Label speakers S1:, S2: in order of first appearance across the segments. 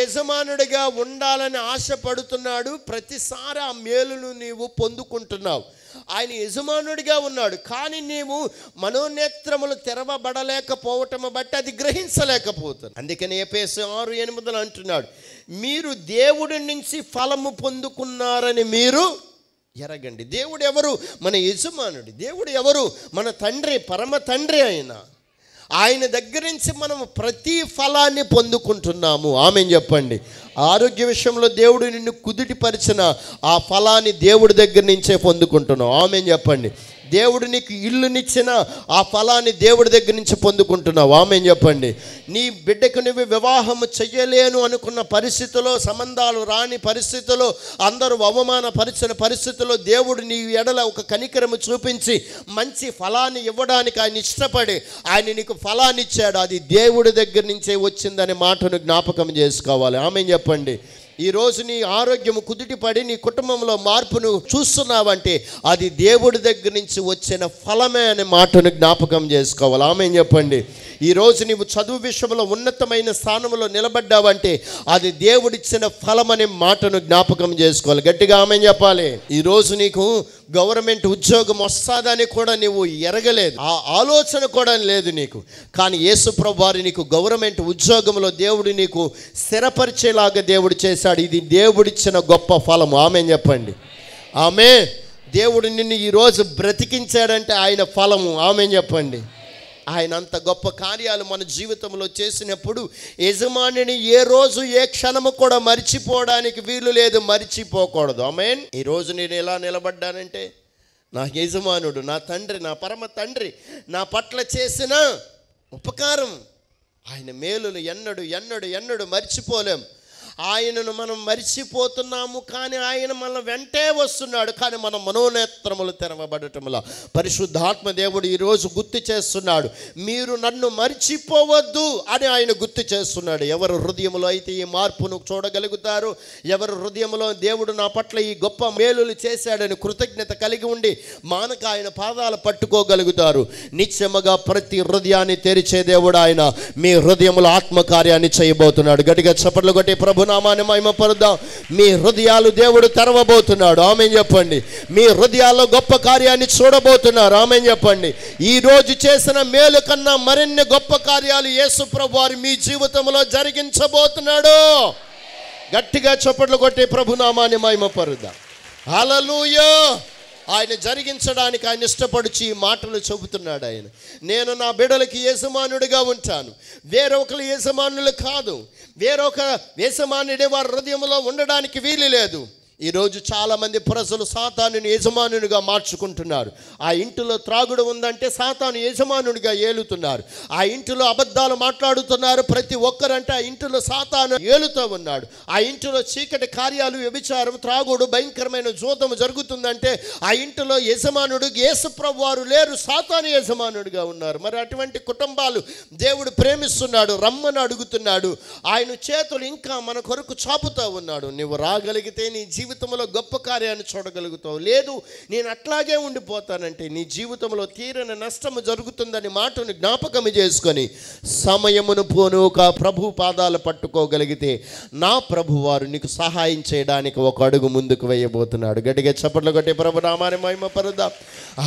S1: యజమానుడిగా ఉండాలని ఆశపడుతున్నాడు ప్రతిసారి ఆ మేలును నీవు పొందుకుంటున్నావు ఆయన యజమానుడిగా ఉన్నాడు కానీ నీవు మనోనేత్రములు తెరవబడలేకపోవటం బట్టి అది గ్రహించలేకపోతుంది అందుకని ఏపీఎస్ ఆరు ఎనిమిదిలో అంటున్నాడు మీరు దేవుడి నుంచి ఫలము పొందుకున్నారని మీరు ఎరగండి దేవుడు ఎవరు మన యజమానుడు దేవుడు ఎవరు మన తండ్రి పరమ తండ్రి అయినా ఆయన దగ్గర నుంచి మనం ప్రతి ఫలాన్ని పొందుకుంటున్నాము ఆమె చెప్పండి ఆరోగ్య విషయంలో దేవుడు నిన్ను కుదుటిపరిచిన ఆ ఫలాన్ని దేవుడి దగ్గర నుంచే పొందుకుంటున్నాం ఆమె చెప్పండి దేవుడు నీకు ఇల్లునిచ్చిన ఆ ఫలాన్ని దేవుడి దగ్గర నుంచి పొందుకుంటున్నావు ఆమె చెప్పండి నీ బిడ్డకు నువ్వు వివాహం చెయ్యలేను అనుకున్న పరిస్థితిలో సంబంధాలు రాని పరిస్థితిలో అందరూ అవమానపరిచిన పరిస్థితిలో దేవుడు నీ ఎడల ఒక కనికరము చూపించి మంచి ఫలాన్ని ఇవ్వడానికి ఆయన ఇష్టపడి ఆయన నీకు ఫలాన్ని ఇచ్చాడు అది దేవుడి దగ్గర నుంచే వచ్చిందనే మాటను జ్ఞాపకం చేసుకోవాలి ఆమె చెప్పండి ఈరోజు నీ ఆరోగ్యం కుదుటిపడి నీ కుటుంబంలో మార్పును చూస్తున్నావంటే అది దేవుడి దగ్గర నుంచి వచ్చిన ఫలమే అనే మాటను జ్ఞాపకం చేసుకోవాలి ఆమె చెప్పండి ఈరోజు నీవు చదువు విషయంలో ఉన్నతమైన స్థానంలో నిలబడ్డావంటే అది దేవుడిచ్చిన ఫలం అనే మాటను జ్ఞాపకం చేసుకోవాలి గట్టిగా ఆమె చెప్పాలి ఈరోజు నీకు గవర్నమెంట్ ఉద్యోగం వస్తుందని కూడా నీవు ఎరగలేదు ఆ ఆలోచన కూడా లేదు నీకు కానీ యేసుప్రభు వారి నీకు గవర్నమెంట్ ఉద్యోగంలో దేవుడు నీకు స్థిరపరిచేలాగా దేవుడు చేశాడు ఇది దేవుడిచ్చిన గొప్ప ఫలం ఆమె చెప్పండి ఆమె దేవుడు నిన్ను ఈరోజు బ్రతికించాడంటే ఆయన ఫలము ఆమె చెప్పండి ఆయన అంత గొప్ప కార్యాలు మన జీవితంలో చేసినప్పుడు యజమానిని ఏ రోజు ఏ క్షణము కూడా మర్చిపోవడానికి వీలు లేదు మర్చిపోకూడదు అమేన్ ఈరోజు నేను ఎలా నిలబడ్డానంటే నా యజమానుడు నా తండ్రి నా పరమ తండ్రి నా పట్ల చేసిన ఉపకారం ఆయన మేలులు ఎన్నడు ఎన్నడు ఎన్నడు మర్చిపోలేం ఆయనను మనం మరిచిపోతున్నాము కానీ ఆయన మన వెంటే వస్తున్నాడు కానీ మన మనోనేత్రములు తెరవబడటంలో పరిశుద్ధాత్మ దేవుడు ఈరోజు గుర్తు చేస్తున్నాడు మీరు నన్ను మరిచిపోవద్దు అని ఆయన గుర్తు చేస్తున్నాడు ఎవరు హృదయంలో అయితే ఈ మార్పును చూడగలుగుతారు ఎవరు హృదయంలో దేవుడు నా పట్ల ఈ గొప్ప మేలులు చేశాడని కృతజ్ఞత కలిగి ఉండి మానక ఆయన పాదాలు పట్టుకోగలుగుతారు నిత్యముగా ప్రతి హృదయాన్ని తెరిచే దేవుడు ఆయన మీ హృదయముల ఆత్మకార్యాన్ని చేయబోతున్నాడు గట్టిగా చప్పట్లు కొట్టి ప్రభు ప్రభునామాన్ని మహిమపరుద్దాం మీ హృదయాలు దేవుడు తెరవబోతున్నాడు ఆమె చెప్పండి మీ హృదయాల్లో గొప్ప కార్యాన్ని చూడబోతున్నారు ఆమె చెప్పండి ఈరోజు చేసిన మేలు కన్నా మరిన్ని గొప్ప కార్యాలు యేసుప్రభు వారి మీ జీవితంలో జరిగించబోతున్నాడు గట్టిగా చప్పట్లు కొట్టి ప్రభునామాన్ని మహిమపరుద్దాం హలలుయో ఆయన జరిగించడానికి ఆయన ఇష్టపడిచి ఈ మాటలు చెబుతున్నాడు ఆయన నేను నా బిడలకి యజమానుడిగా ఉంటాను వేరొకరు యజమానులు కాదు వేరొక యజమానుడే వారి హృదయంలో ఉండడానికి వీలు లేదు ఈరోజు చాలామంది పురసలు సాతానుని యజమానునిగా మార్చుకుంటున్నారు ఆ ఇంటిలో త్రాగుడు ఉందంటే సాతాను యజమానునిగా ఏలుతున్నారు ఆ ఇంటిలో అబద్ధాలు మాట్లాడుతున్నారు ప్రతి ఒక్కరంటే ఆ ఇంటిలో సాతాను ఏలుతూ ఉన్నాడు ఆ ఇంటిలో చీకటి కార్యాలు వ్యభిచారం త్రాగుడు భయంకరమైన జూతము జరుగుతుందంటే ఆ ఇంటిలో యజమానుడు యేసుప్రవ్వారు లేరు సాతాను యజమానుడిగా ఉన్నారు మరి అటువంటి కుటుంబాలు దేవుడు ప్రేమిస్తున్నాడు రమ్మని అడుగుతున్నాడు ఆయన చేతులు ఇంకా మన కొరకు చాపుతూ ఉన్నాడు నువ్వు రాగలిగితే నీ జీవితం జీవితంలో గొప్ప కార్యాన్ని చూడగలుగుతావు లేదు నేను అట్లాగే ఉండిపోతానంటే నీ జీవితంలో తీరని నష్టము జరుగుతుందని మాటను జ్ఞాపకం చేసుకొని సమయమును పోను ఒక ప్రభు పాదాలు పట్టుకోగలిగితే నా ప్రభు వారు నీకు సహాయం చేయడానికి ఒక అడుగు ముందుకు వేయబోతున్నాడు గట్టిగా చప్పట్లు కొట్టి ప్రభు రామాని మహిమ పరుదా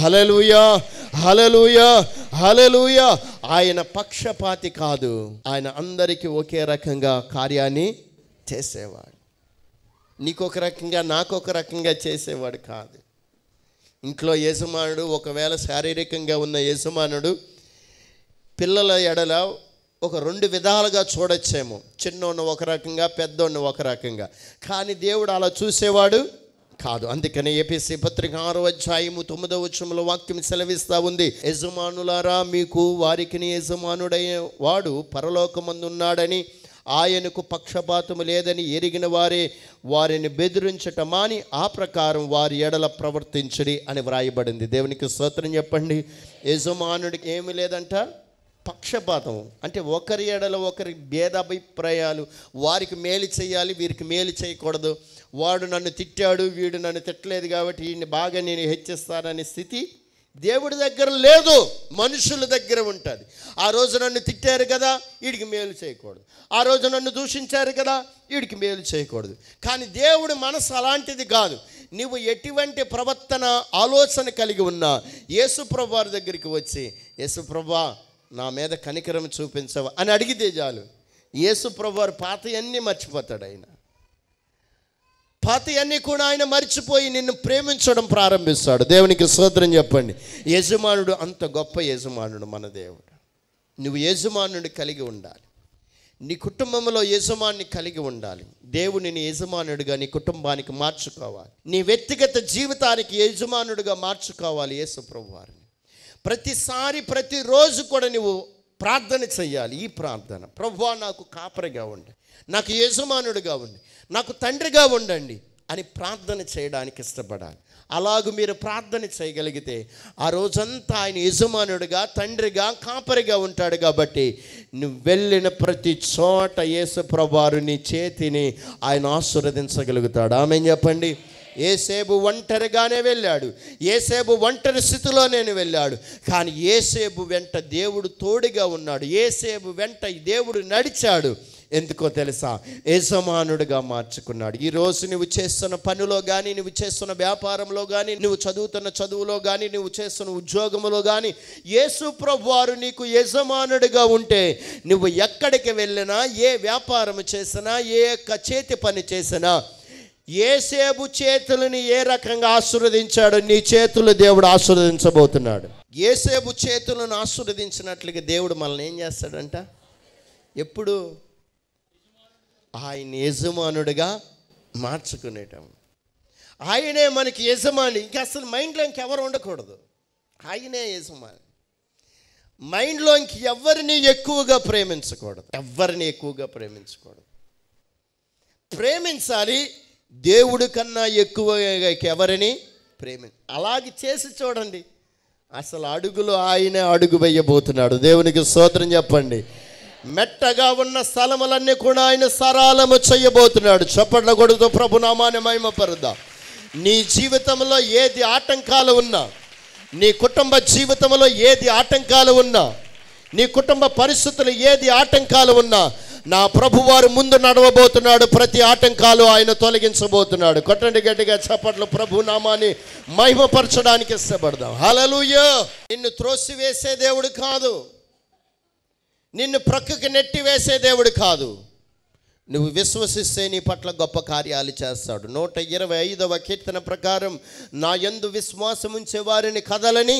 S1: హలలుయా హలలుయా హలలుయా ఆయన పక్షపాతి కాదు ఆయన అందరికీ ఒకే రకంగా కార్యాన్ని చేసేవాడు నీకొక రకంగా నాకొక రకంగా చేసేవాడు కాదు ఇంట్లో యజమానుడు ఒకవేళ శారీరకంగా ఉన్న యజమానుడు పిల్లల ఎడల ఒక రెండు విధాలుగా చూడొచ్చేమో చిన్నోన్న ఒక రకంగా పెద్దోన్న ఒక రకంగా కానీ దేవుడు అలా చూసేవాడు కాదు అందుకనే ఏపీసీ పత్రిక ఆరో అధ్యాయము తొమ్మిదవ వచ్చంలో వాక్యం సెలవిస్తూ ఉంది యజమానులారా మీకు వారికి యజమానుడయ్యే వాడు పరలోకమందు ఉన్నాడని ఆయనకు పక్షపాతము లేదని ఎరిగిన వారే వారిని బెదిరించటమాని ఆ ప్రకారం వారి ఎడల ప్రవర్తించడి అని వ్రాయబడింది దేవునికి స్తోత్రం చెప్పండి యజమానుడికి ఏమి లేదంట పక్షపాతం అంటే ఒకరి ఎడల ఒకరి భేదాభిప్రాయాలు వారికి మేలు చేయాలి వీరికి మేలు చేయకూడదు వాడు నన్ను తిట్టాడు వీడు నన్ను తిట్టలేదు కాబట్టి వీడిని బాగా నేను హెచ్చిస్తాననే స్థితి దేవుడి దగ్గర లేదు మనుషుల దగ్గర ఉంటుంది ఆ రోజు నన్ను తిట్టారు కదా వీడికి మేలు చేయకూడదు ఆ రోజు నన్ను దూషించారు కదా వీడికి మేలు చేయకూడదు కానీ దేవుడి మనసు అలాంటిది కాదు నువ్వు ఎటువంటి ప్రవర్తన ఆలోచన కలిగి ఉన్నా యేసుప్రభు వారి దగ్గరికి వచ్చి యేసుప్రభా నా మీద కనికరం చూపించవా అని అడిగితే చాలు యేసుప్రభు వారు అన్నీ మర్చిపోతాడు అయినా పాతి అన్నీ కూడా ఆయన మర్చిపోయి నిన్ను ప్రేమించడం ప్రారంభిస్తాడు దేవునికి సోదరం చెప్పండి యజమానుడు అంత గొప్ప యజమానుడు మన దేవుడు నువ్వు యజమానుడు కలిగి ఉండాలి నీ కుటుంబంలో యజమాన్ని కలిగి ఉండాలి దేవుని యజమానుడిగా నీ కుటుంబానికి మార్చుకోవాలి నీ వ్యక్తిగత జీవితానికి యజమానుడిగా మార్చుకోవాలి యేసుప్రభు వారిని ప్రతిసారి ప్రతిరోజు కూడా నువ్వు ప్రార్థన చేయాలి ఈ ప్రార్థన ప్రభువా నాకు కాపరిగా ఉండి నాకు యజమానుడిగా ఉండి నాకు తండ్రిగా ఉండండి అని ప్రార్థన చేయడానికి ఇష్టపడాలి అలాగ మీరు ప్రార్థన చేయగలిగితే ఆ రోజంతా ఆయన యజమానుడిగా తండ్రిగా కాపరిగా ఉంటాడు కాబట్టి నువ్వు వెళ్ళిన ప్రతి చోట యేసు ప్రభారుని చేతిని ఆయన ఆశీర్వదించగలుగుతాడు ఆమె చెప్పండి ఏసేబు ఒంటరిగానే వెళ్ళాడు ఏసేబు ఒంటరి స్థితిలో నేను వెళ్ళాడు కానీ ఏసేబు వెంట దేవుడు తోడుగా ఉన్నాడు ఏసేబు వెంట దేవుడు నడిచాడు ఎందుకో తెలుసా యజమానుడిగా మార్చుకున్నాడు ఈరోజు నువ్వు చేస్తున్న పనిలో కానీ నువ్వు చేస్తున్న వ్యాపారంలో కానీ నువ్వు చదువుతున్న చదువులో కానీ నువ్వు చేస్తున్న ఉద్యోగంలో కానీ యేసు ప్రభు నీకు యజమానుడిగా ఉంటే నువ్వు ఎక్కడికి వెళ్ళినా ఏ వ్యాపారం చేసినా ఏ యొక్క చేతి పని చేసినా ఏసేబు చేతులని ఏ రకంగా ఆశీర్వదించాడో నీ చేతులు దేవుడు ఆశీర్వదించబోతున్నాడు ఏసేబు చేతులను ఆశీర్వదించినట్లుగా దేవుడు మనల్ని ఏం చేస్తాడంట ఎప్పుడు ఆయన యజమానుడిగా మార్చుకునేటం ఆయనే మనకి యజమాని ఇంకా అసలు మైండ్లో ఇంకెవరు ఉండకూడదు ఆయనే యజమాని మైండ్లో ఎవరిని ఎక్కువగా ప్రేమించకూడదు ఎవరిని ఎక్కువగా ప్రేమించకూడదు ప్రేమించాలి దేవుడు కన్నా ఎక్కువగా ఎవరిని ప్రేమి అలాగే చేసి చూడండి అసలు అడుగులు ఆయనే అడుగు వేయబోతున్నాడు దేవునికి స్తోత్రం చెప్పండి మెట్టగా ఉన్న స్థలములన్నీ కూడా ఆయన సరాలము చేయబోతున్నాడు చప్పట్ల కొడుతూ ప్రభునామాన్ని మహిమపరుదా నీ జీవితంలో ఏది ఆటంకాలు ఉన్నా నీ కుటుంబ జీవితంలో ఏది ఆటంకాలు ఉన్నా నీ కుటుంబ పరిస్థితులు ఏది ఆటంకాలు ఉన్నా నా ప్రభువారు ముందు నడవబోతున్నాడు ప్రతి ఆటంకాలు ఆయన తొలగించబోతున్నాడు కొట్టండి గట్టిగా చప్పట్లు ప్రభు నామాన్ని మహిమపరచడానికి ఇష్టపడదాం హలలుయ నిన్ను త్రోసివేసే దేవుడు కాదు నిన్ను ప్రక్కకి నెట్టివేసే దేవుడు కాదు నువ్వు విశ్వసిస్తే నీ పట్ల గొప్ప కార్యాలు చేస్తాడు నూట ఇరవై ఐదవ కీర్తన ప్రకారం నా యందు విశ్వాసం ఉంచే వారిని కదలని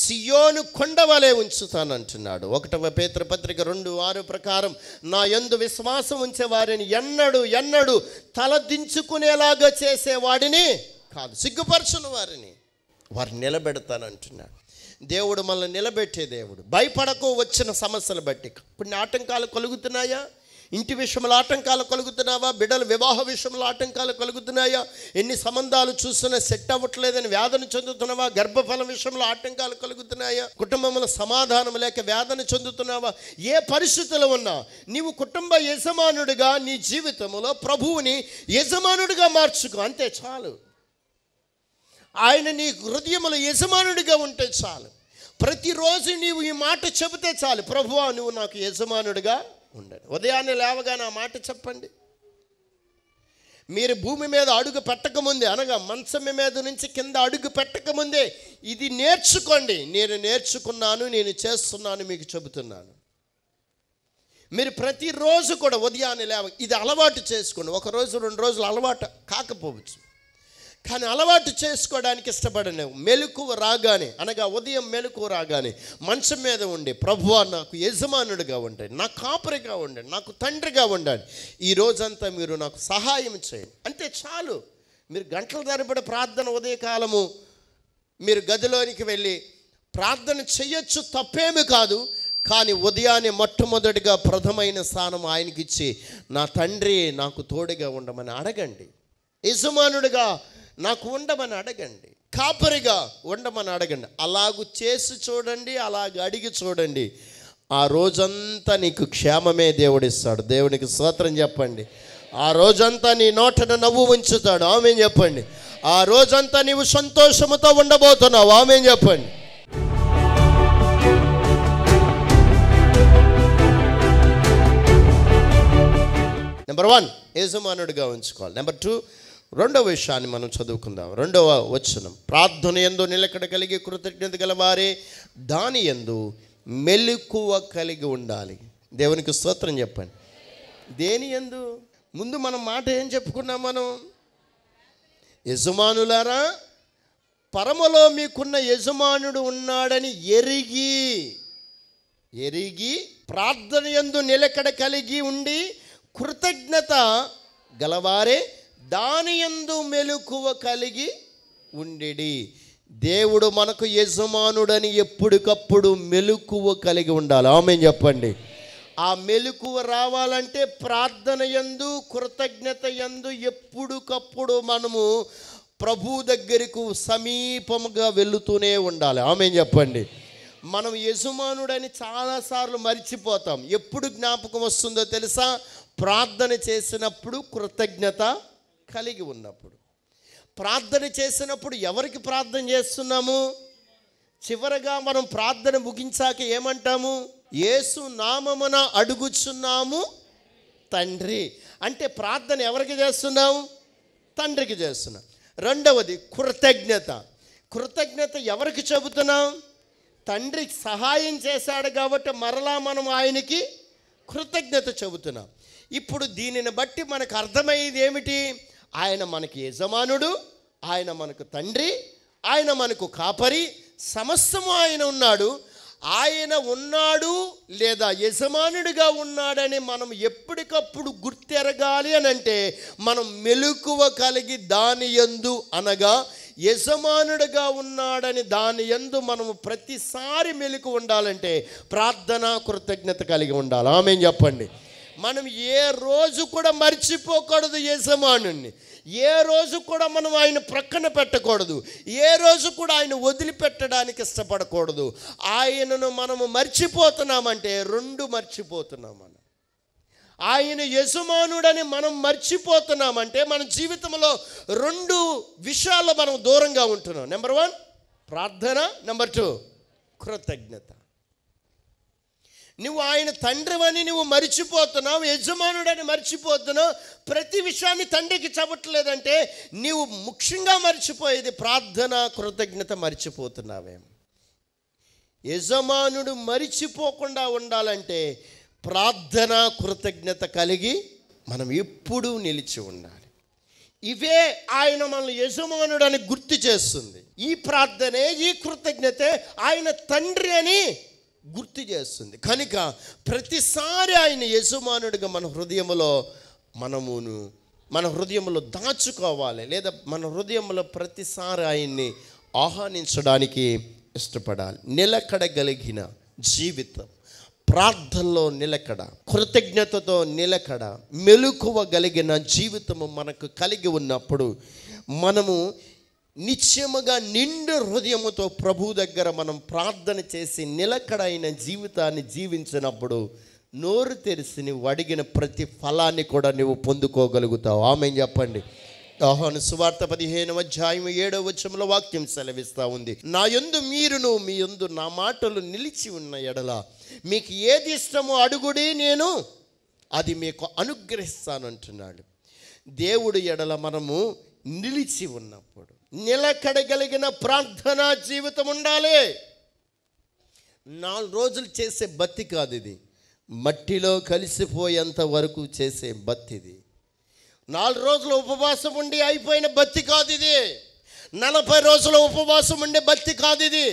S1: సియోను కొండవలే ఉంచుతానంటున్నాడు ఒకటవ పేతృపత్రిక రెండు ఆరు ప్రకారం నా యందు విశ్వాసం ఉంచే వారిని ఎన్నడు ఎన్నడు తలదించుకునేలాగా చేసేవాడిని కాదు సిగ్గుపరచుని వారిని వారిని నిలబెడతానంటున్నాడు దేవుడు మనల్ని నిలబెట్టే దేవుడు భయపడకు వచ్చిన సమస్యలు బట్టి కొన్ని ఆటంకాలు కలుగుతున్నాయా ఇంటి విషయంలో ఆటంకాలు కలుగుతున్నావా బిడ్డల వివాహ విషయంలో ఆటంకాలు కలుగుతున్నాయా ఎన్ని సంబంధాలు చూస్తున్నా సెట్ అవ్వట్లేదని వేదన చెందుతున్నావా గర్భఫలం విషయంలో ఆటంకాలు కలుగుతున్నాయా కుటుంబంలో సమాధానం లేక వేదన చెందుతున్నావా ఏ పరిస్థితులు ఉన్నా నీవు కుటుంబ యజమానుడిగా నీ జీవితంలో ప్రభువుని యజమానుడిగా మార్చుకో అంతే చాలు ఆయన నీ హృదయముల యజమానుడిగా ఉంటే చాలు ప్రతిరోజు నీవు ఈ మాట చెబితే చాలు ప్రభువా నువ్వు నాకు యజమానుడిగా ఉండండి ఉదయాన్నే లేవగా నా మాట చెప్పండి మీరు భూమి మీద అడుగు పెట్టకముందే అనగా మంచం మీద నుంచి కింద అడుగు పెట్టకముందే ఇది నేర్చుకోండి నేను నేర్చుకున్నాను నేను చేస్తున్నాను మీకు చెబుతున్నాను మీరు ప్రతిరోజు కూడా ఉదయాన్నే లేవ ఇది అలవాటు చేసుకోండి ఒకరోజు రెండు రోజులు అలవాటు కాకపోవచ్చు కానీ అలవాటు చేసుకోవడానికి ఇష్టపడను మెలకువ రాగానే అనగా ఉదయం మెలకువ రాగానే మంచం మీద ఉండి ప్రభు నాకు యజమానుడిగా ఉండండి నా కాపురిగా ఉండండి నాకు తండ్రిగా ఉండండి ఈ రోజంతా మీరు నాకు సహాయం చేయండి అంతే చాలు మీరు గంటల తరబడి ప్రార్థన ఉదయకాలము మీరు గదిలోనికి వెళ్ళి ప్రార్థన చేయొచ్చు తప్పేమి కాదు కానీ ఉదయాన్నే మొట్టమొదటిగా ప్రథమైన స్థానం ఆయనకిచ్చి నా తండ్రి నాకు తోడుగా ఉండమని అడగండి యజమానుడిగా నాకు ఉండమని అడగండి కాపరిగా ఉండమని అడగండి అలాగు చేసి చూడండి అలాగ అడిగి చూడండి ఆ రోజంతా నీకు క్షేమమే దేవుడిస్తాడు దేవునికి స్తోత్రం చెప్పండి ఆ రోజంతా నీ నోటను నవ్వు ఉంచుతాడు ఆమె చెప్పండి ఆ రోజంతా నీవు సంతోషముతో ఉండబోతున్నావు ఆమె చెప్పండి నెంబర్ వన్ యజమానుడిగా ఉంచుకోవాలి నెంబర్ టూ రెండవ విషయాన్ని మనం చదువుకుందాం రెండవ వచనం ప్రార్థన ఎందు నిలకడ కలిగి కృతజ్ఞత గలవారే దాని ఎందు మెలకువ కలిగి ఉండాలి దేవునికి స్తోత్రం చెప్పండి దేని ఎందు ముందు మనం మాట ఏం చెప్పుకున్నాం మనం యజమానులారా పరమలో మీకున్న యజమానుడు ఉన్నాడని ఎరిగి ఎరిగి ప్రార్థన ఎందు నిలకడ కలిగి ఉండి కృతజ్ఞత గలవారే దాని ఎందు మెలకువ కలిగి ఉండేది దేవుడు మనకు యజమానుడని ఎప్పటికప్పుడు మెలకువ కలిగి ఉండాలి ఆమె చెప్పండి ఆ మెలకువ రావాలంటే ప్రార్థన ఎందు కృతజ్ఞత ఎందు ఎప్పుడుకప్పుడు మనము ప్రభు దగ్గరకు సమీపముగా వెళుతూనే ఉండాలి ఆమె చెప్పండి మనం యజమానుడని చాలాసార్లు మర్చిపోతాం ఎప్పుడు జ్ఞాపకం వస్తుందో తెలుసా ప్రార్థన చేసినప్పుడు కృతజ్ఞత కలిగి ఉన్నప్పుడు ప్రార్థన చేసినప్పుడు ఎవరికి ప్రార్థన చేస్తున్నాము చివరగా మనం ప్రార్థన ముగించాక ఏమంటాము యేసు నామమున అడుగుచున్నాము తండ్రి అంటే ప్రార్థన ఎవరికి చేస్తున్నాం తండ్రికి చేస్తున్నాం రెండవది కృతజ్ఞత కృతజ్ఞత ఎవరికి చెబుతున్నాం తండ్రి సహాయం చేశాడు కాబట్టి మరలా మనం ఆయనకి కృతజ్ఞత చెబుతున్నాం ఇప్పుడు దీనిని బట్టి మనకు అర్థమయ్యేది ఏమిటి ఆయన మనకి యజమానుడు ఆయన మనకు తండ్రి ఆయన మనకు కాపరి సమస్తము ఆయన ఉన్నాడు ఆయన ఉన్నాడు లేదా యజమానుడిగా ఉన్నాడని మనం ఎప్పటికప్పుడు గుర్తెరగాలి అని అంటే మనం మెలకువ కలిగి దాని ఎందు అనగా యజమానుడిగా ఉన్నాడని దాని ఎందు మనము ప్రతిసారి మెలకు ఉండాలంటే ప్రార్థనా కృతజ్ఞత కలిగి ఉండాలి ఆమె చెప్పండి మనం ఏ రోజు కూడా మర్చిపోకూడదు యజమానుని ఏ రోజు కూడా మనం ఆయన ప్రక్కన పెట్టకూడదు ఏ రోజు కూడా ఆయన వదిలిపెట్టడానికి ఇష్టపడకూడదు ఆయనను మనము మర్చిపోతున్నామంటే రెండు మర్చిపోతున్నాం మనం ఆయన యజమానుడని మనం మర్చిపోతున్నామంటే మన జీవితంలో రెండు విషయాల్లో మనం దూరంగా ఉంటున్నాం నెంబర్ వన్ ప్రార్థన నెంబర్ టూ కృతజ్ఞత నువ్వు ఆయన తండ్రి అని నువ్వు మర్చిపోతున్నావు యజమానుడని మర్చిపోతున్నావు ప్రతి విషయాన్ని తండ్రికి చెప్పట్లేదంటే నీవు ముఖ్యంగా మర్చిపోయేది ప్రార్థన కృతజ్ఞత మరిచిపోతున్నావేమో యజమానుడు మరిచిపోకుండా ఉండాలంటే ప్రార్థన కృతజ్ఞత కలిగి మనం ఎప్పుడూ నిలిచి ఉండాలి ఇవే ఆయన మనల్ని యజమానుడని గుర్తు చేస్తుంది ఈ ప్రార్థనే ఈ కృతజ్ఞతే ఆయన తండ్రి అని గుర్తు చేస్తుంది కనుక ప్రతిసారి ఆయన యజమానుడిగా మన హృదయంలో మనమును మన హృదయంలో దాచుకోవాలి లేదా మన హృదయంలో ప్రతిసారి ఆయన్ని ఆహ్వానించడానికి ఇష్టపడాలి నిలకడగలిగిన జీవితం ప్రార్థనలో నిలకడ కృతజ్ఞతతో నిలకడ మెలకువ కలిగిన జీవితము మనకు కలిగి ఉన్నప్పుడు మనము నిత్యముగా నిండు హృదయముతో ప్రభు దగ్గర మనం ప్రార్థన చేసి నిలకడైన జీవితాన్ని జీవించినప్పుడు నోరు తెరిసి నువ్వు అడిగిన ప్రతి ఫలాన్ని కూడా నువ్వు పొందుకోగలుగుతావు ఆమె చెప్పండి ఆహ్వాను సువార్త పదిహేను అధ్యాయం ఏడవ వచ్చంలో వాక్యం సెలవిస్తూ ఉంది నా యందు మీరును మీ యందు నా మాటలు నిలిచి ఉన్న ఎడల మీకు ఏది ఇష్టమో అడుగుడి నేను అది మీకు అనుగ్రహిస్తానంటున్నాడు దేవుడు ఎడల మనము నిలిచి ఉన్నప్పుడు నిలకడగలిగిన ప్రార్థనా జీవితం ఉండాలి నాలుగు రోజులు చేసే బత్తి కాదు ఇది మట్టిలో కలిసిపోయేంత వరకు చేసే ఇది నాలుగు రోజులు ఉపవాసం ఉండి అయిపోయిన బత్తి కాదు ఇది నలభై రోజుల ఉపవాసం ఉండే బత్తి కాదు ఇది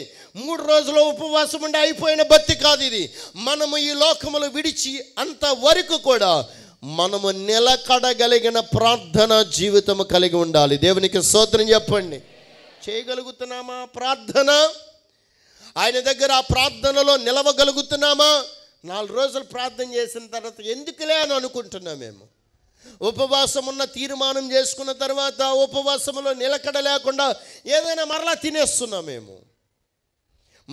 S1: మూడు రోజుల ఉపవాసం ఉండి అయిపోయిన బత్తి కాదు ఇది మనము ఈ లోకములు విడిచి అంతవరకు కూడా మనము నిలకడగలిగిన ప్రార్థన జీవితం కలిగి ఉండాలి దేవునికి సోత్రం చెప్పండి చేయగలుగుతున్నామా ప్రార్థన ఆయన దగ్గర ఆ ప్రార్థనలో నిలవగలుగుతున్నామా నాలుగు రోజులు ప్రార్థన చేసిన తర్వాత ఎందుకులే అని అనుకుంటున్నాం మేము ఉపవాసం ఉన్న తీర్మానం చేసుకున్న తర్వాత ఉపవాసంలో నిలకడ లేకుండా ఏదైనా మరలా తినేస్తున్నాం మేము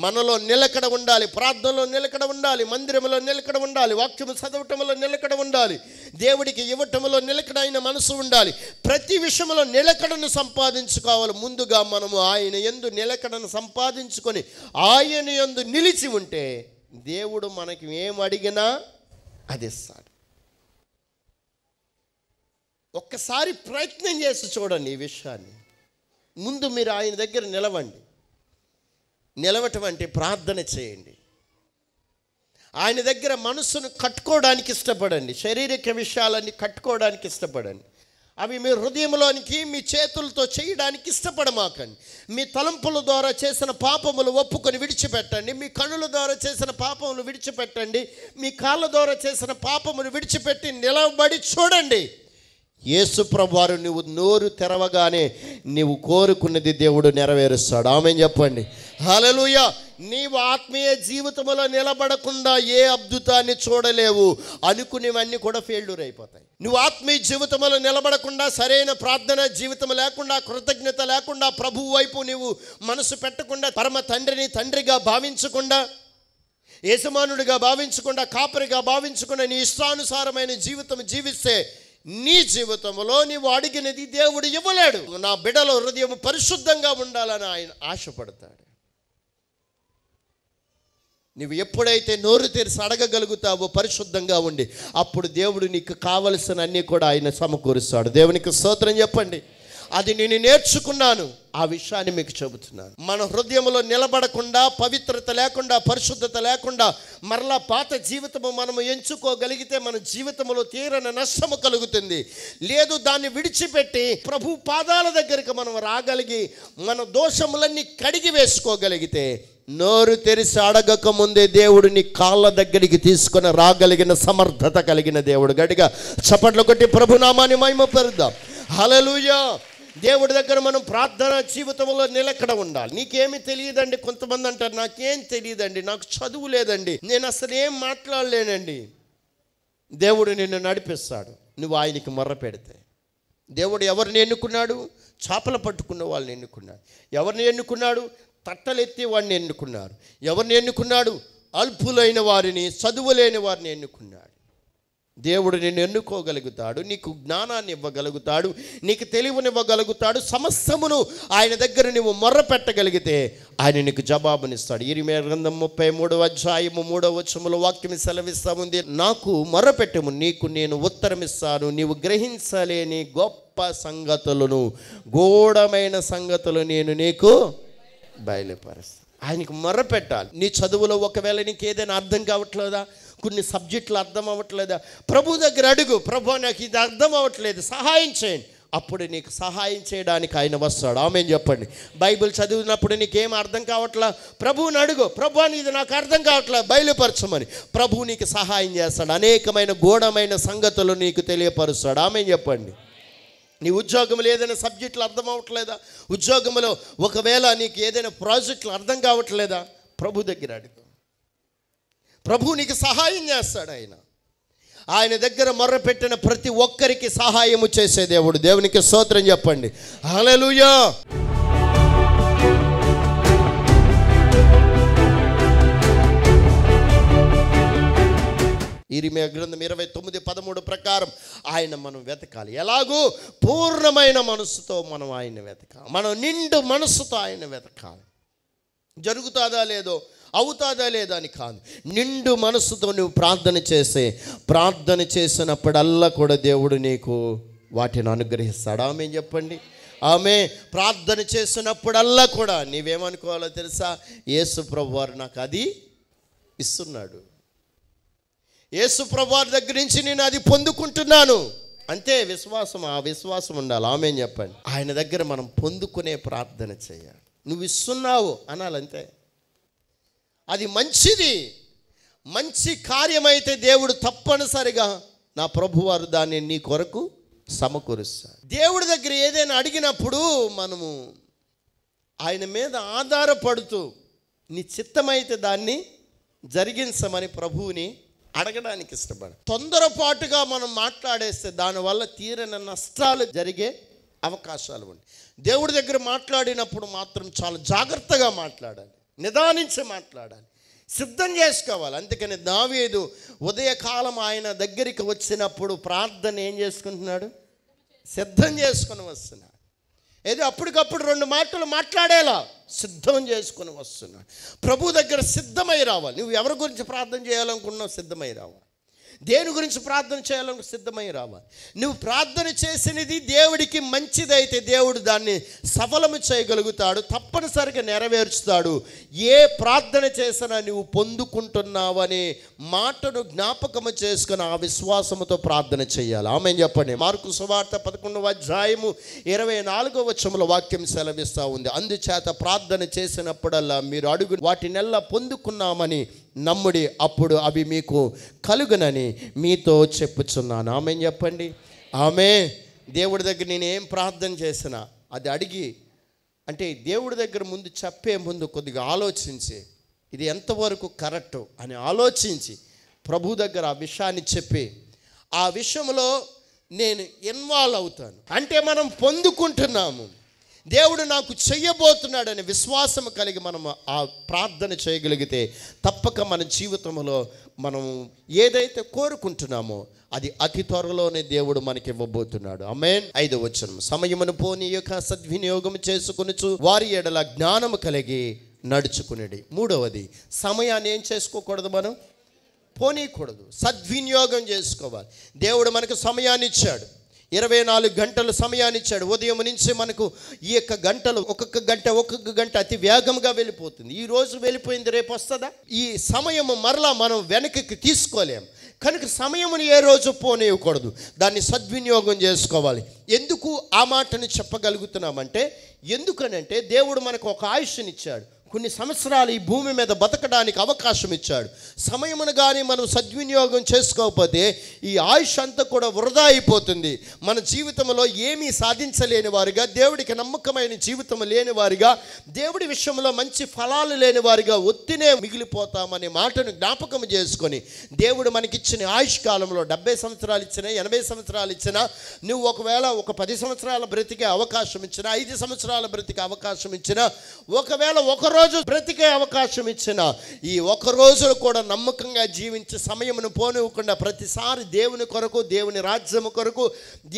S1: మనలో నిలకడ ఉండాలి ప్రార్థనలో నిలకడ ఉండాలి మందిరంలో నిలకడ ఉండాలి వాక్యము చదవటంలో నిలకడ ఉండాలి దేవుడికి ఇవ్వటంలో నిలకడైన మనసు ఉండాలి ప్రతి విషయంలో నిలకడను సంపాదించుకోవాలి ముందుగా మనము ఆయన ఎందు నిలకడను సంపాదించుకొని ఆయన ఎందు నిలిచి ఉంటే దేవుడు మనకి ఏం అడిగినా అది ఇస్తాడు ఒక్కసారి ప్రయత్నం చేసి చూడండి ఈ విషయాన్ని ముందు మీరు ఆయన దగ్గర నిలవండి నిలవటం అంటే ప్రార్థన చేయండి ఆయన దగ్గర మనసును కట్టుకోవడానికి ఇష్టపడండి శారీరక విషయాలన్నీ కట్టుకోవడానికి ఇష్టపడండి అవి మీ హృదయంలోనికి మీ చేతులతో చేయడానికి ఇష్టపడమాకండి మీ తలంపుల ద్వారా చేసిన పాపములు ఒప్పుకొని విడిచిపెట్టండి మీ కన్నుల ద్వారా చేసిన పాపములు విడిచిపెట్టండి మీ కాళ్ళ ద్వారా చేసిన పాపములు విడిచిపెట్టి నిలబడి చూడండి యేసుప్రభు వారు నువ్వు నోరు తెరవగానే నీవు కోరుకున్నది దేవుడు నెరవేరుస్తాడు ఆమె చెప్పండి హలలుయ నీవు ఆత్మీయ జీవితంలో నిలబడకుండా ఏ అద్భుతాన్ని చూడలేవు అనుకునేవన్నీ కూడా ఫెయిల్యూర్ అయిపోతాయి నువ్వు ఆత్మీయ జీవితంలో నిలబడకుండా సరైన ప్రార్థన జీవితం లేకుండా కృతజ్ఞత లేకుండా ప్రభువు వైపు నీవు మనసు పెట్టకుండా పరమ తండ్రిని తండ్రిగా భావించకుండా యజమానుడిగా భావించకుండా కాపరిగా భావించకుండా నీ ఇష్టానుసారమైన జీవితం జీవిస్తే నీ జీవితంలో నీవు అడిగినది దేవుడు ఇవ్వలేడు నా బిడలో హృదయం పరిశుద్ధంగా ఉండాలని ఆయన ఆశపడతాడు నువ్వు ఎప్పుడైతే నోరు తెరిచి అడగగలుగుతావో పరిశుద్ధంగా ఉండి అప్పుడు దేవుడు నీకు కావలసిన అన్నీ కూడా ఆయన సమకూరుస్తాడు దేవునికి స్తోత్రం చెప్పండి అది నేను నేర్చుకున్నాను ఆ విషయాన్ని మీకు చెబుతున్నాను మన హృదయంలో నిలబడకుండా పవిత్రత లేకుండా పరిశుద్ధత లేకుండా మరలా పాత జీవితము మనము ఎంచుకోగలిగితే మన జీవితంలో తీరని నష్టము కలుగుతుంది లేదు దాన్ని విడిచిపెట్టి ప్రభు పాదాల దగ్గరికి మనం రాగలిగి మన దోషములన్నీ కడిగి వేసుకోగలిగితే నోరు తెరిసి అడగక ముందే దేవుడిని కాళ్ళ దగ్గరికి తీసుకొని రాగలిగిన సమర్థత కలిగిన దేవుడు గట్టిగా చప్పట్లు కొట్టి ప్రభునామాన్ని మహిమపరుద్దాం హలలుయా దేవుడి దగ్గర మనం ప్రార్థన జీవితంలో నిలకడ ఉండాలి నీకేమి తెలియదండి కొంతమంది అంటారు నాకేం తెలియదండి నాకు చదువు లేదండి నేను అసలు ఏం మాట్లాడలేనండి దేవుడు నిన్ను నడిపిస్తాడు నువ్వు ఆయనకి మొర్ర పెడితే దేవుడు ఎవరిని ఎన్నుకున్నాడు చేపలు పట్టుకున్న వాళ్ళని ఎన్నుకున్నాడు ఎవరిని ఎన్నుకున్నాడు తట్టలెత్తి వాడిని ఎన్నుకున్నారు ఎవరిని ఎన్నుకున్నాడు అల్పులైన వారిని చదువులేని వారిని ఎన్నుకున్నాడు దేవుడు నిన్ను ఎన్నుకోగలుగుతాడు నీకు జ్ఞానాన్ని ఇవ్వగలుగుతాడు నీకు తెలివినివ్వగలుగుతాడు సమస్తమును ఆయన దగ్గర నువ్వు మొర్ర పెట్టగలిగితే ఆయన నీకు జవాబునిస్తాడు ఇరిమే గ్రంథం ముప్పై మూడు అధ్యాయము మూడవ వచ్చములు వాక్యం సెలవిస్తా ఉంది నాకు పెట్టము నీకు నేను ఉత్తరమిస్తాను నీవు గ్రహించలేని గొప్ప సంగతులను గూఢమైన సంగతులు నేను నీకు బయలుపరుస్తాను ఆయనకు మొర్ర పెట్టాలి నీ చదువులో ఒకవేళ నీకు ఏదైనా అర్థం కావట్లేదా కొన్ని సబ్జెక్టులు అర్థం అవ్వట్లేదా ప్రభు దగ్గర అడుగు ప్రభు నాకు ఇది అర్థం అవ్వట్లేదు సహాయం చేయండి అప్పుడు నీకు సహాయం చేయడానికి ఆయన వస్తాడు ఆమె చెప్పండి బైబిల్ చదివినప్పుడు నీకేం అర్థం కావట్లా ప్రభువుని అడుగు ప్రభు అని ఇది నాకు అర్థం కావట్లా బయలుపరచమని ప్రభు నీకు సహాయం చేస్తాడు అనేకమైన గూఢమైన సంగతులు నీకు తెలియపరుస్తాడు ఆమె చెప్పండి నీ ఉద్యోగంలో ఏదైనా సబ్జెక్టులు అర్థం అవ్వట్లేదా ఉద్యోగంలో ఒకవేళ నీకు ఏదైనా ప్రాజెక్టులు అర్థం కావట్లేదా ప్రభు దగ్గర అడుగు ప్రభు నీకు సహాయం చేస్తాడు ఆయన ఆయన దగ్గర మొర్రపెట్టిన ప్రతి ఒక్కరికి సహాయము చేసే దేవుడు దేవునికి స్తోత్రం చెప్పండి హలలుయా ఇరిమే గ్రంథం ఇరవై తొమ్మిది పదమూడు ప్రకారం ఆయన మనం వెతకాలి ఎలాగూ పూర్ణమైన మనసుతో మనం ఆయన వెతకాలి మనం నిండు మనసుతో ఆయన వెతకాలి జరుగుతుందా లేదో అవుతాదా లేదా అని కాదు నిండు మనసుతో నువ్వు ప్రార్థన చేసే ప్రార్థన చేసినప్పుడల్లా కూడా దేవుడు నీకు వాటిని అనుగ్రహిస్తాడు ఆమె చెప్పండి ఆమె ప్రార్థన చేసినప్పుడల్లా కూడా నీవేమనుకోవాలో తెలుసా యేసు వారు నాకు అది ఇస్తున్నాడు యేసు వారి దగ్గర నుంచి నేను అది పొందుకుంటున్నాను అంతే విశ్వాసం ఆ విశ్వాసం ఉండాలి ఆమె చెప్పండి ఆయన దగ్గర మనం పొందుకునే ప్రార్థన చేయాలి నువ్వు ఇస్తున్నావు అనాలంతే అది మంచిది మంచి కార్యమైతే దేవుడు తప్పనిసరిగా నా ప్రభువారు దాన్ని నీ కొరకు సమకూరుస్తారు దేవుడి దగ్గర ఏదైనా అడిగినప్పుడు మనము ఆయన మీద ఆధారపడుతూ నీ చిత్తమైతే దాన్ని జరిగించమని ప్రభువుని అడగడానికి ఇష్టపడు తొందరపాటుగా మనం మాట్లాడేస్తే దానివల్ల తీరని నష్టాలు జరిగే అవకాశాలు ఉంటాయి దేవుడి దగ్గర మాట్లాడినప్పుడు మాత్రం చాలా జాగ్రత్తగా మాట్లాడాలి నిదానించి మాట్లాడాలి సిద్ధం చేసుకోవాలి అందుకని దావేదు ఉదయకాలం ఆయన దగ్గరికి వచ్చినప్పుడు ప్రార్థన ఏం చేసుకుంటున్నాడు సిద్ధం చేసుకుని వస్తున్నాడు ఏదో అప్పటికప్పుడు రెండు మాటలు మాట్లాడేలా సిద్ధం చేసుకుని వస్తున్నాడు ప్రభు దగ్గర సిద్ధమై రావాలి నువ్వు ఎవరి గురించి ప్రార్థన చేయాలనుకున్నావు సిద్ధమై రావాలి దేని గురించి ప్రార్థన చేయాలని సిద్ధమై రావాలి నువ్వు ప్రార్థన చేసినది దేవుడికి మంచిదైతే దేవుడు దాన్ని సఫలము చేయగలుగుతాడు తప్పనిసరిగా నెరవేర్చుతాడు ఏ ప్రార్థన చేసినా నువ్వు పొందుకుంటున్నావనే మాటను జ్ఞాపకము చేసుకుని ఆ విశ్వాసముతో ప్రార్థన చేయాలి ఆమె చెప్పండి మార్కు సువార్త పదకొండవ అధ్యాయము ఇరవై నాలుగో వచ్చముల వాక్యం సెలవిస్తూ ఉంది అందుచేత ప్రార్థన చేసినప్పుడల్లా మీరు అడుగు వాటినెల్లా పొందుకున్నామని నమ్ముడి అప్పుడు అవి మీకు కలుగునని మీతో చెప్పుచున్నాను ఆమె చెప్పండి ఆమె దేవుడి దగ్గర నేను ఏం ప్రార్థన చేసిన అది అడిగి అంటే దేవుడి దగ్గర ముందు చెప్పే ముందు కొద్దిగా ఆలోచించి ఇది ఎంతవరకు కరెక్ట్ అని ఆలోచించి ప్రభు దగ్గర ఆ విషయాన్ని చెప్పి ఆ విషయంలో నేను ఇన్వాల్వ్ అవుతాను అంటే మనం పొందుకుంటున్నాము దేవుడు నాకు చెయ్యబోతున్నాడని విశ్వాసం కలిగి మనం ఆ ప్రార్థన చేయగలిగితే తప్పక మన జీవితంలో మనం ఏదైతే కోరుకుంటున్నామో అది అతి త్వరలోనే దేవుడు మనకి ఇవ్వబోతున్నాడు అమేన్ ఐదు వచ్చనం సమయమును పోనీ యొక్క సద్వినియోగం చేసుకునుచు వారి ఎడల జ్ఞానము కలిగి నడుచుకునేది మూడవది సమయాన్ని ఏం చేసుకోకూడదు మనం పోనీయకూడదు సద్వినియోగం చేసుకోవాలి దేవుడు మనకు సమయాన్ని ఇచ్చాడు ఇరవై నాలుగు గంటల సమయాన్ని ఇచ్చాడు ఉదయం నుంచి మనకు ఈ యొక్క గంటలు ఒక్కొక్క గంట ఒక్కొక్క గంట అతి వేగంగా వెళ్ళిపోతుంది ఈ రోజు వెళ్ళిపోయింది రేపు వస్తుందా ఈ సమయం మరలా మనం వెనక్కి తీసుకోలేము కనుక సమయముని ఏ రోజు పోనేయకూడదు దాన్ని సద్వినియోగం చేసుకోవాలి ఎందుకు ఆ మాటను చెప్పగలుగుతున్నామంటే ఎందుకనంటే దేవుడు మనకు ఒక ఆయుష్నిచ్చాడు కొన్ని సంవత్సరాలు ఈ భూమి మీద బతకడానికి అవకాశం ఇచ్చాడు సమయమును కానీ మనం సద్వినియోగం చేసుకోకపోతే ఈ ఆయుష్ అంతా కూడా వృధా అయిపోతుంది మన జీవితంలో ఏమీ సాధించలేని వారిగా దేవుడికి నమ్మకమైన జీవితం లేని వారిగా దేవుడి విషయంలో మంచి ఫలాలు లేని వారిగా ఒత్తినే మిగిలిపోతామనే మాటను జ్ఞాపకం చేసుకొని దేవుడు మనకిచ్చిన ఆయుష్ కాలంలో డెబ్బై సంవత్సరాలు ఇచ్చినా ఎనభై సంవత్సరాలు ఇచ్చినా నువ్వు ఒకవేళ ఒక పది సంవత్సరాల బ్రతికే అవకాశం ఇచ్చినా ఐదు సంవత్సరాల బ్రతికే అవకాశం ఇచ్చినా ఒకవేళ ఒకరోజు రోజు బ్రతికే అవకాశం ఇచ్చిన ఈ ఒక రోజు కూడా నమ్మకంగా జీవించే సమయమును పోనివ్వకుండా ప్రతిసారి దేవుని కొరకు దేవుని రాజ్యము కొరకు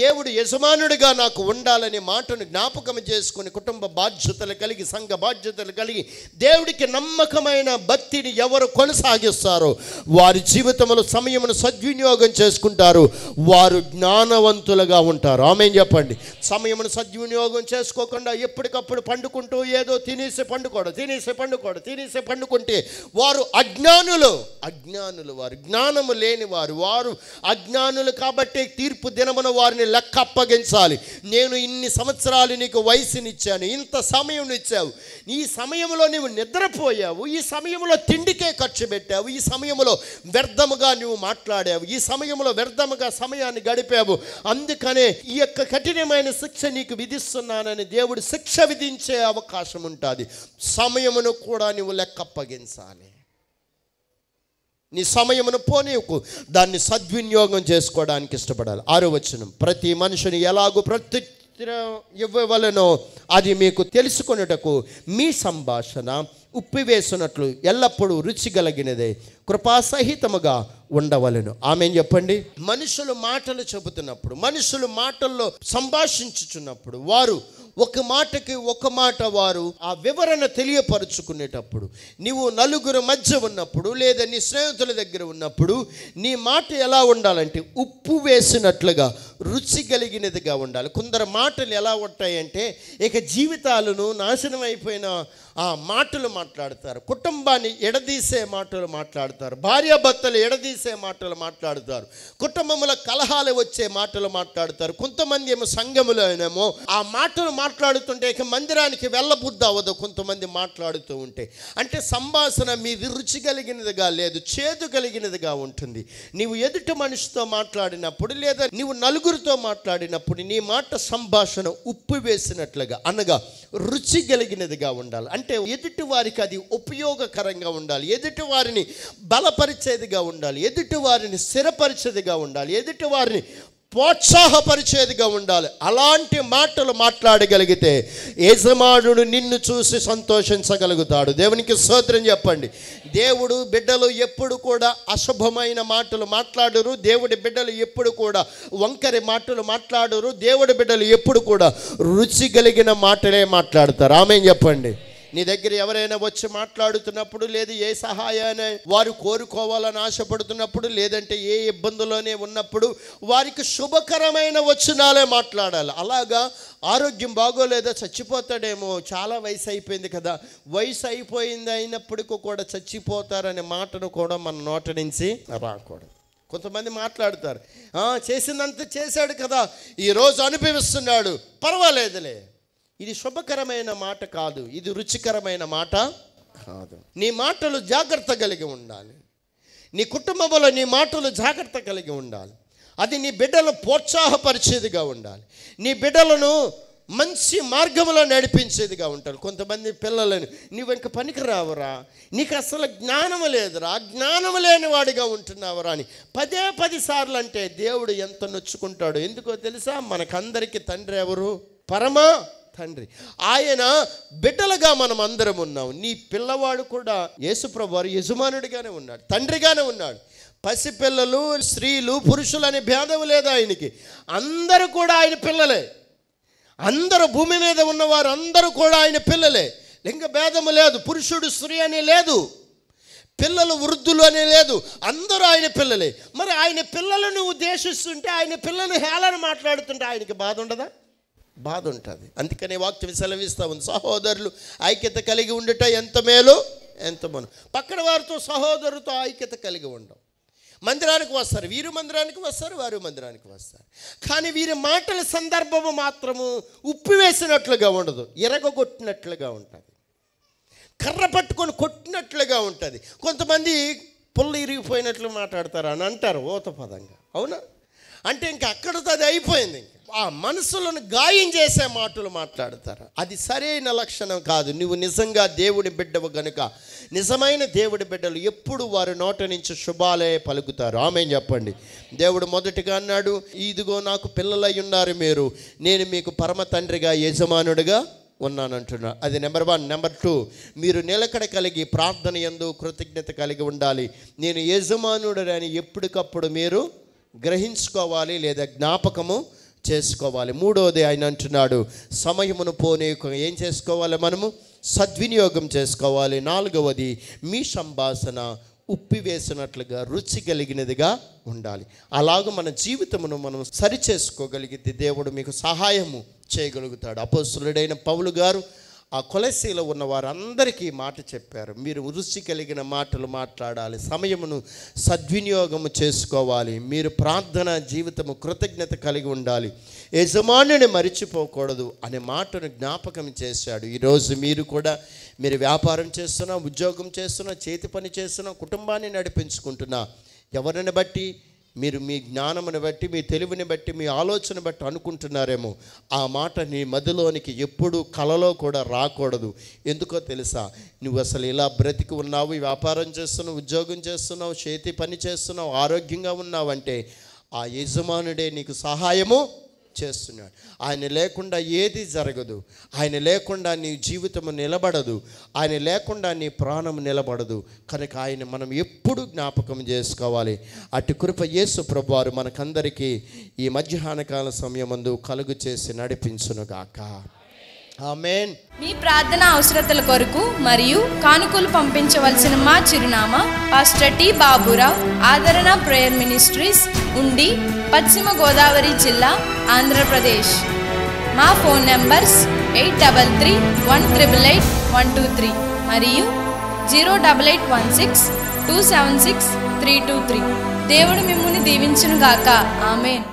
S1: దేవుడు యజమానుడిగా నాకు ఉండాలనే మాటను జ్ఞాపకం చేసుకుని కుటుంబ బాధ్యతలు కలిగి సంఘ బాధ్యతలు కలిగి దేవుడికి నమ్మకమైన భక్తిని ఎవరు కొనసాగిస్తారో వారి జీవితంలో సమయమును సద్వినియోగం చేసుకుంటారు వారు జ్ఞానవంతులుగా ఉంటారు ఆమె చెప్పండి సమయమును సద్వినియోగం చేసుకోకుండా ఎప్పటికప్పుడు పండుకుంటూ ఏదో తినేసి పండుకోవడం తినేసే పండుకోడు తినేసే పండుకుంటే వారు అజ్ఞానులు అజ్ఞానులు వారు జ్ఞానము లేని వారు వారు అజ్ఞానులు కాబట్టి తీర్పు దినమున వారిని లెక్క అప్పగించాలి నేను ఇన్ని సంవత్సరాలు నీకు వయసునిచ్చాను ఇంత సమయం ఇచ్చావు ఈ సమయంలో నువ్వు నిద్రపోయావు ఈ సమయంలో తిండికే ఖర్చు పెట్టావు ఈ సమయంలో వ్యర్థముగా నువ్వు మాట్లాడావు ఈ సమయంలో వ్యర్థముగా సమయాన్ని గడిపావు అందుకనే ఈ యొక్క కఠినమైన శిక్ష నీకు విధిస్తున్నానని దేవుడు శిక్ష విధించే అవకాశం ఉంటుంది సమ సమయమును కూడా నీవు లెక్క అప్పగించాలి నీ సమయమును పోనీకు దాన్ని సద్వినియోగం చేసుకోవడానికి ఇష్టపడాలి ఆరో వచ్చిన ప్రతి మనిషిని ఎలాగూ ప్రతి ఇవ్వవలనో అది మీకు తెలుసుకునేటకు మీ సంభాషణ ఉప్పివేసినట్లు ఎల్లప్పుడూ రుచి కలిగినదే కృపాసహితముగా ఉండవలను ఆమె చెప్పండి మనుషులు మాటలు చెబుతున్నప్పుడు మనుషులు మాటల్లో సంభాషించుచున్నప్పుడు వారు ఒక మాటకి ఒక మాట వారు ఆ వివరణ తెలియపరుచుకునేటప్పుడు నీవు నలుగురు మధ్య ఉన్నప్పుడు లేదా నీ స్నేహితుల దగ్గర ఉన్నప్పుడు నీ మాట ఎలా ఉండాలంటే ఉప్పు వేసినట్లుగా రుచి కలిగినదిగా ఉండాలి కొందరు మాటలు ఎలా ఉంటాయంటే ఇక జీవితాలను నాశనం అయిపోయిన ఆ మాటలు మాట్లాడతారు కుటుంబాన్ని ఎడదీసే మాటలు మాట్లాడతారు భార్యాభర్తలు ఎడదీసే మాటలు మాట్లాడతారు కుటుంబంలో కలహాలు వచ్చే మాటలు మాట్లాడతారు కొంతమంది ఏమో సంఘములు అయినామో ఆ మాటలు మాట్లాడుతుంటే ఇక మందిరానికి వెళ్ళబుద్ధి అవ్వదు కొంతమంది మాట్లాడుతూ ఉంటే అంటే సంభాషణ మీది రుచి కలిగినదిగా లేదు చేదు కలిగినదిగా ఉంటుంది నీవు ఎదుటి మనిషితో మాట్లాడినప్పుడు లేదా నీవు నలుగురు నలుగురితో మాట్లాడినప్పుడు నీ మాట సంభాషణ ఉప్పు వేసినట్లుగా అనగా రుచి కలిగినదిగా ఉండాలి అంటే ఎదుటి వారికి అది ఉపయోగకరంగా ఉండాలి ఎదుటి వారిని బలపరిచేదిగా ఉండాలి ఎదుటి వారిని స్థిరపరిచేదిగా ఉండాలి ఎదుటి వారిని ప్రోత్సాహపరిచేదిగా ఉండాలి అలాంటి మాటలు మాట్లాడగలిగితే యజమానుడు నిన్ను చూసి సంతోషించగలుగుతాడు దేవునికి సోదరం చెప్పండి దేవుడు బిడ్డలు ఎప్పుడు కూడా అశుభమైన మాటలు మాట్లాడరు దేవుడి బిడ్డలు ఎప్పుడు కూడా వంకరి మాటలు మాట్లాడరు దేవుడి బిడ్డలు ఎప్పుడు కూడా రుచి కలిగిన మాటలే మాట్లాడతారు ఆమె చెప్పండి నీ దగ్గర ఎవరైనా వచ్చి మాట్లాడుతున్నప్పుడు లేదు ఏ సహాయాన్ని వారు కోరుకోవాలని ఆశపడుతున్నప్పుడు లేదంటే ఏ ఇబ్బందులోనే ఉన్నప్పుడు వారికి శుభకరమైన వచ్చినాలే మాట్లాడాలి అలాగా ఆరోగ్యం బాగోలేదా చచ్చిపోతాడేమో చాలా వయసు అయిపోయింది కదా వయసు అయిపోయింది అయినప్పటికీ కూడా చచ్చిపోతారనే మాటను కూడా మన నోట నుంచి రాకూడదు కొంతమంది మాట్లాడతారు చేసిందంత చేశాడు కదా ఈరోజు అనుభవిస్తున్నాడు పర్వాలేదులే ఇది శుభకరమైన మాట కాదు ఇది రుచికరమైన మాట కాదు నీ మాటలు జాగ్రత్త కలిగి ఉండాలి నీ కుటుంబంలో నీ మాటలు జాగ్రత్త కలిగి ఉండాలి అది నీ బిడ్డలు ప్రోత్సాహపరిచేదిగా ఉండాలి నీ బిడ్డలను మంచి మార్గంలో నడిపించేదిగా ఉంటారు కొంతమంది పిల్లలను నువ్వు ఇంక పనికి రావురా నీకు అసలు జ్ఞానం లేదురా జ్ఞానం లేని వాడిగా ఉంటున్నావురా అని పదే పది సార్లు అంటే దేవుడు ఎంత నొచ్చుకుంటాడు ఎందుకో తెలుసా మనకందరికీ తండ్రి ఎవరు పరమ తండ్రి ఆయన బిడ్డలుగా మనం అందరం ఉన్నాం నీ పిల్లవాడు కూడా యేసుప్రభు వారు యజమానుడిగానే ఉన్నాడు తండ్రిగానే ఉన్నాడు పసిపిల్లలు స్త్రీలు పురుషులు అనే భేదం లేదు ఆయనకి అందరూ కూడా ఆయన పిల్లలే అందరూ భూమి మీద ఉన్నవారు అందరూ కూడా ఆయన పిల్లలే లింగ భేదము లేదు పురుషుడు స్త్రీ అనే లేదు పిల్లలు వృద్ధులు అని లేదు అందరూ ఆయన పిల్లలే మరి ఆయన పిల్లలను ఉద్దేశిస్తుంటే ఆయన పిల్లలు హేళన మాట్లాడుతుంటే ఆయనకి బాధ ఉండదా బాధ ఉంటుంది అందుకనే వాక్యం సెలవిస్తూ ఉంది సహోదరులు ఐక్యత కలిగి ఉండుట ఎంత మేలు ఎంత మనం పక్కన వారితో సహోదరుతో ఐక్యత కలిగి ఉండం మందిరానికి వస్తారు వీరు మందిరానికి వస్తారు వారు మందిరానికి వస్తారు కానీ వీరి మాటల సందర్భము మాత్రము ఉప్పు వేసినట్లుగా ఉండదు ఎరగొట్టినట్లుగా ఉంటుంది కర్ర పట్టుకొని కొట్టినట్లుగా ఉంటుంది కొంతమంది పుల్ల ఇరిగిపోయినట్లు మాట్లాడతారు అని అంటారు ఓత పదంగా అవునా అంటే ఇంకా అక్కడతో అది అయిపోయింది ఇంక ఆ మనసులను గాయం చేసే మాటలు మాట్లాడతారు అది సరైన లక్షణం కాదు నువ్వు నిజంగా దేవుడి బిడ్డవు గనుక నిజమైన దేవుడి బిడ్డలు ఎప్పుడు వారి నోట నుంచి శుభాలే పలుకుతారు ఆమె చెప్పండి దేవుడు మొదటిగా అన్నాడు ఇదిగో నాకు పిల్లలై ఉన్నారు మీరు నేను మీకు పరమ తండ్రిగా యజమానుడిగా అంటున్నాను అది నెంబర్ వన్ నెంబర్ టూ మీరు నిలకడ కలిగి ప్రార్థన ఎందు కృతజ్ఞత కలిగి ఉండాలి నేను యజమానుడు అని ఎప్పటికప్పుడు మీరు గ్రహించుకోవాలి లేదా జ్ఞాపకము చేసుకోవాలి మూడోది ఆయన అంటున్నాడు సమయమును పోనీ ఏం చేసుకోవాలి మనము సద్వినియోగం చేసుకోవాలి నాలుగవది మీ సంభాషణ ఉప్పివేసినట్లుగా రుచి కలిగినదిగా ఉండాలి అలాగ మన జీవితమును మనం సరిచేసుకోగలిగితే దేవుడు మీకు సహాయము చేయగలుగుతాడు అపోసులుడైన పౌలు గారు ఆ కొలసీలో ఉన్న వారందరికీ మాట చెప్పారు మీరు రుచి కలిగిన మాటలు మాట్లాడాలి సమయమును సద్వినియోగము చేసుకోవాలి మీరు ప్రార్థన జీవితము కృతజ్ఞత కలిగి ఉండాలి యజమానుని మరిచిపోకూడదు అనే మాటను జ్ఞాపకం చేశాడు ఈరోజు మీరు కూడా మీరు వ్యాపారం చేస్తున్నా ఉద్యోగం చేస్తున్నా చేతి పని చేస్తున్నా కుటుంబాన్ని నడిపించుకుంటున్నా ఎవరిని బట్టి మీరు మీ జ్ఞానమును బట్టి మీ తెలివిని బట్టి మీ ఆలోచన బట్టి అనుకుంటున్నారేమో ఆ మాట నీ మదిలోనికి ఎప్పుడు కలలో కూడా రాకూడదు ఎందుకో తెలుసా నువ్వు అసలు ఇలా బ్రతికి ఉన్నావు వ్యాపారం చేస్తున్నావు ఉద్యోగం చేస్తున్నావు చేతి పని చేస్తున్నావు ఆరోగ్యంగా ఉన్నావు అంటే ఆ యజమానుడే నీకు సహాయము చేస్తున్నాడు ఆయన లేకుండా ఏది జరగదు ఆయన లేకుండా నీ జీవితము నిలబడదు ఆయన లేకుండా నీ ప్రాణం నిలబడదు కనుక ఆయన మనం ఎప్పుడు జ్ఞాపకం చేసుకోవాలి అటు కృప యేసు ప్రభువారు మనకందరికీ ఈ మధ్యాహ్నకాల సమయమందు కలుగు చేసి నడిపించునుగాక ఆమెన్ మీ ప్రార్థన అవసరతల కొరకు మరియు కానుకలు పంపించవలసిన మా చిరునామా పాస్టర్ టి బాబురావు ఆదరణ ప్రేయర్ మినిస్ట్రీస్ ఉండి పశ్చిమ గోదావరి జిల్లా ఆంధ్రప్రదేశ్ మా phone numbers eight double three one triple eight one two three మరియు zero double eight one six two seven six three two three దేవుడు మిమ్మల్ని గాక ఆమెన్